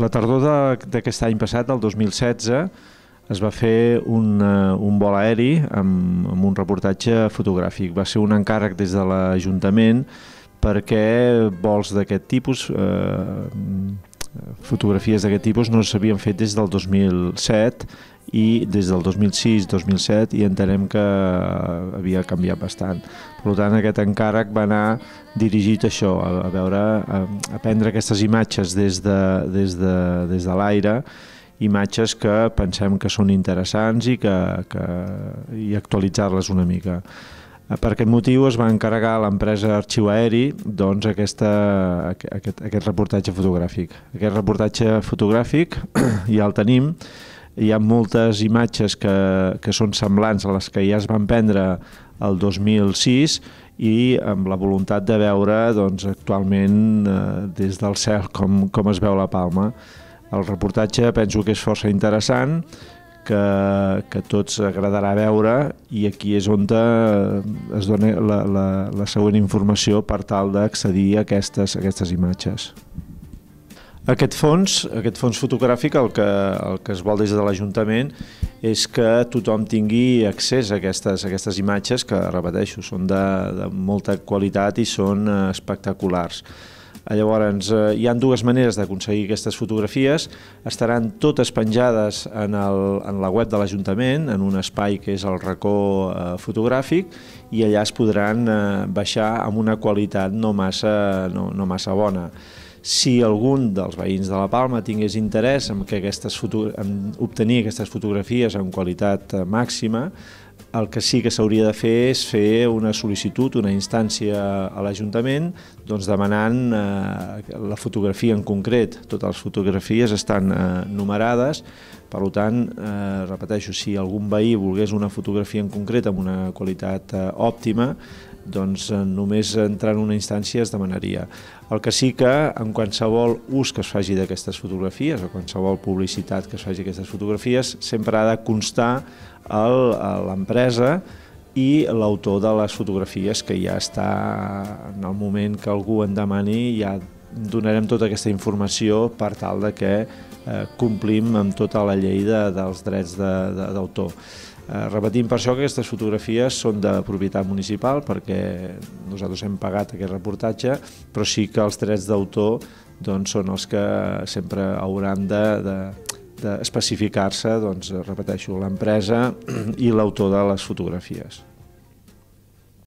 La tardor d'aquest any passat, el 2016, es va fer un, eh, un vol aeri amb, amb un reportatge fotogràfic. Va ser un encàrrec des de l'Ajuntament perquè vols d'aquest tipus eh, fotografies d'aquest tipus no s'havien fet des del 2007 i des del 2006-2007 i entenem que eh, havia canviat bastant. Per tant, aquest encàrrec va anar dirigit a això, a, veure, a, a prendre aquestes imatges des de, des de, des de l'aire imatges que pensem que són interessants i, que, que, i actualitzar-les una mica. Eh, per aquest motiu es va encarregar a l'empresa Arxiu Aeri doncs, aquesta, aquest, aquest reportatge fotogràfic. Aquest reportatge fotogràfic ja el tenim, hi ha moltes imatges que, que són semblants a les que ja es van prendre el 2006 i amb la voluntat de veure doncs, actualment eh, des del cel com, com es veu la Palma. El reportatge penso que és força interessant que, que tots agradarà veure i aquí és on eh, es dona la, la, la següent informació per tal d'accedir a aquestes, a aquestes imatges. Aquest fons, aquest fons fotogràfic el que, el que es vol des de l'Ajuntament és que tothom tingui accés a aquestes, a aquestes imatges que, repeteixo, són de, de molta qualitat i són eh, espectaculars. Eh, llavors, eh, hi han dues maneres d'aconseguir aquestes fotografies. Estaran totes penjades en, el, en la web de l'Ajuntament, en un espai que és el racó eh, fotogràfic, i allà es podran eh, baixar amb una qualitat no massa, no, no massa bona. Si algun dels veïns de la Palma tingués interès en, que aquestes foto en obtenir aquestes fotografies amb qualitat eh, màxima, el que sí que s'hauria de fer és fer una sol·licitud, una instància a l'Ajuntament doncs demanant eh, la fotografia en concret. Totes les fotografies estan eh, numerades, per tant, eh, repeteixo, si algun veí volgués una fotografia en concret amb una qualitat eh, òptima, doncs eh, només entrant en una instància es demanaria. El que sí que en qualsevol ús que es faci d'aquestes fotografies o qualsevol publicitat que es faci d'aquestes fotografies sempre ha de constar eh, l'empresa i l'autor de les fotografies que ja està en el moment que algú en demani ja donarem tota aquesta informació per tal de que eh, complim amb tota la llei de, dels drets d'autor. De, de, eh, repetim per això que aquestes fotografies són de propietat municipal perquè nosaltres hem pagat aquest reportatge, però sí que els drets d'autor doncs, són els que sempre hauran de, de, de se doncs, repeteixo, l'empresa i l'autor de les fotografies.